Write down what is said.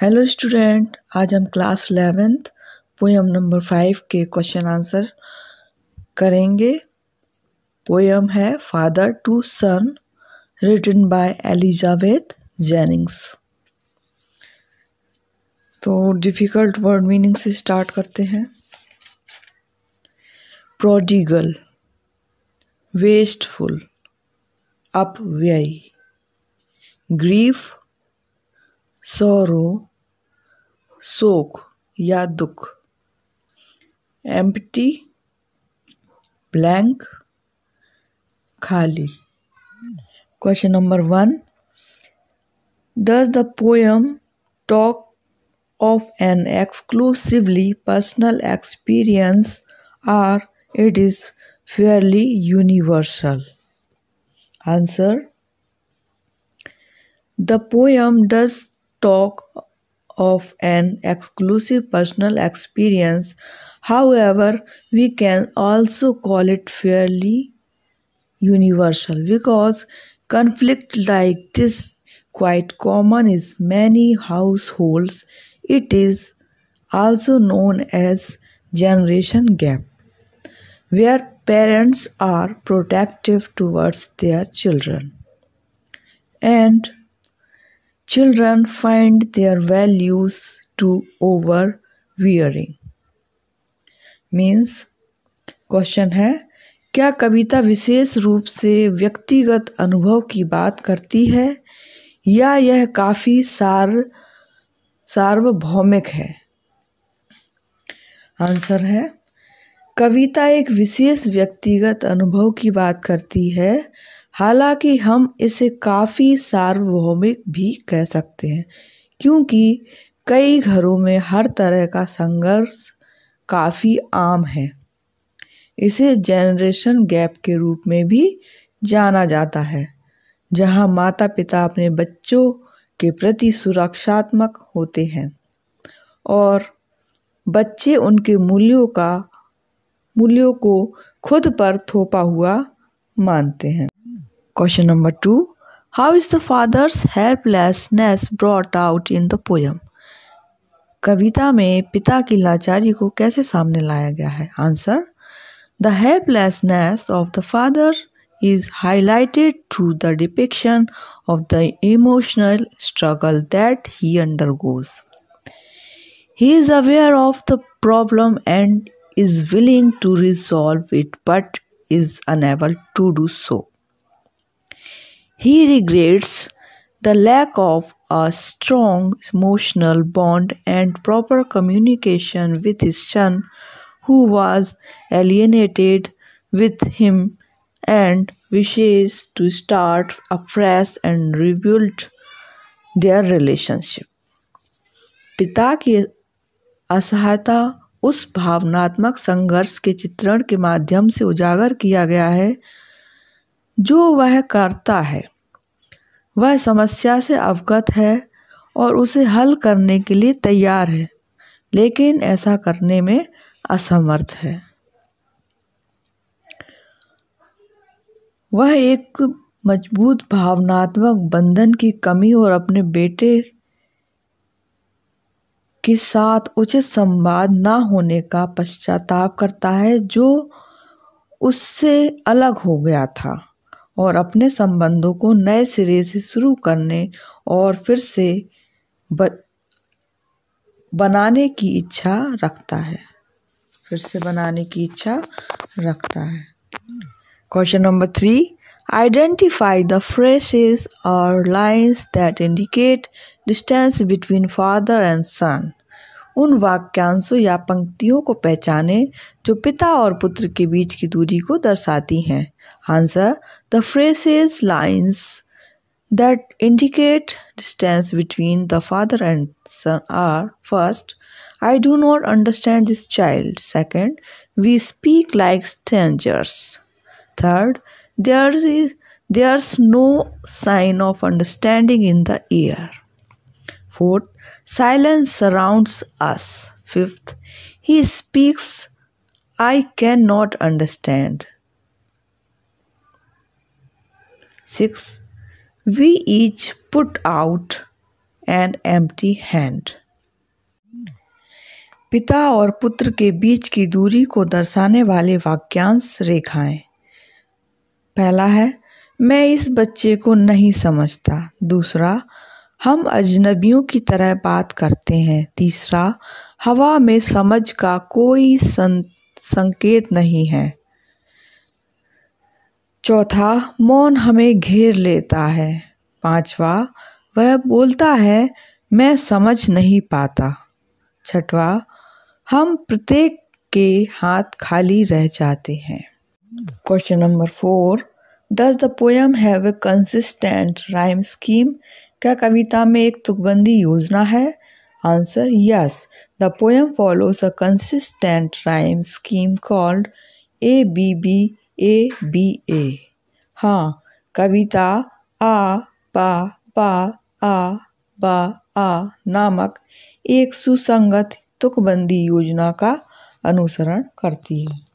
Hello student आज हम class eleventh poem number five के क्वेश्चन आंसर करेंगे पोएम है father to son written by Elizabeth Jennings तो डिफ़िकल्ट वर्ड मीनिंग से स्टार्ट करते हैं प्रोडिगल वेस्टफुल अपव्ययी ग्रीफ sorrow, शोक या दुख एम्प्टी ब्लैंक खाली question number one does the poem talk of an exclusively personal experience or it is fairly universal answer the poem does talk of an exclusive personal experience. However, we can also call it fairly universal because conflict like this quite common is many households. It is also known as generation gap where parents are protective towards their children and Children find their values to over wearing. means question है क्या कविता विशेष रूप से व्यक्तिगत अनुभव की बात करती है या यह काफ़ी sar सार्वभौमिक है आंसर है कविता एक विशेष व्यक्तिगत अनुभव की बात करती है हालांकि हम इसे काफ़ी सार्वभौमिक भी कह सकते हैं क्योंकि कई घरों में हर तरह का संघर्ष काफ़ी आम है इसे जेनरेशन गैप के रूप में भी जाना जाता है जहां माता पिता अपने बच्चों के प्रति सुरक्षात्मक होते हैं और बच्चे उनके मूल्यों का मूल्यों को खुद पर थोपा हुआ मानते हैं Question number two How is the father's helplessness brought out in the poem? कविता में पिता की लाचारी को कैसे सामने लाया गया है answer the helplessness of the father is highlighted through the depiction of the emotional struggle that he undergoes. He is aware of the problem and is willing to resolve it but is unable to do so. He regrets the lack of a strong emotional bond and proper communication with his son, who was alienated with him and wishes to start afresh and rebuild their relationship. पिता की असहायता उस भावनात्मक संघर्ष के चित्रण के माध्यम से उजागर किया गया है जो वह करता है वह समस्या से अवगत है और उसे हल करने के लिए तैयार है लेकिन ऐसा करने में असमर्थ है वह एक मजबूत भावनात्मक बंधन की कमी और अपने बेटे के साथ उचित संवाद ना होने का पश्चाताप करता है जो उससे अलग हो गया था और अपने संबंधों को नए सिरे से शुरू करने और फिर से ब, बनाने की इच्छा रखता है फिर से बनाने की इच्छा रखता है question number three identify the phrases और lines that indicate distance between father and son उन वाक्यांशों या पंक्तियों को पहचाने जो पिता और पुत्र के बीच की दूरी को दर्शाती हैं answer the phrases lines that indicate distance between the father and son are first I do not understand this child second we speak like strangers third there is there's no sign of understanding in the air fourth Silence surrounds us. Fifth, he speaks, I cannot understand. Six, we each put out an empty hand. पिता और पुत्र के बीच की दूरी को दर्शाने वाले वाक्यांश रेखाएं पहला है मैं इस बच्चे को नहीं समझता दूसरा हम अजनबियों की तरह बात करते हैं तीसरा हवा में समझ का कोई संकेत नहीं है चौथा मौन हमें घेर लेता है पांचवा वह बोलता है मैं समझ नहीं पाता छठवा हम प्रत्येक के हाथ खाली रह जाते हैं question number four does the poem have a consistent rhyme scheme क्या कविता में एक तुकबंदी योजना है answer yes the poem follows a consistent rhyme scheme called A B B A B A हाँ कविता आ पा पा आ बा आ नामक एक सुसंगत तुकबंदी योजना का अनुसरण करती है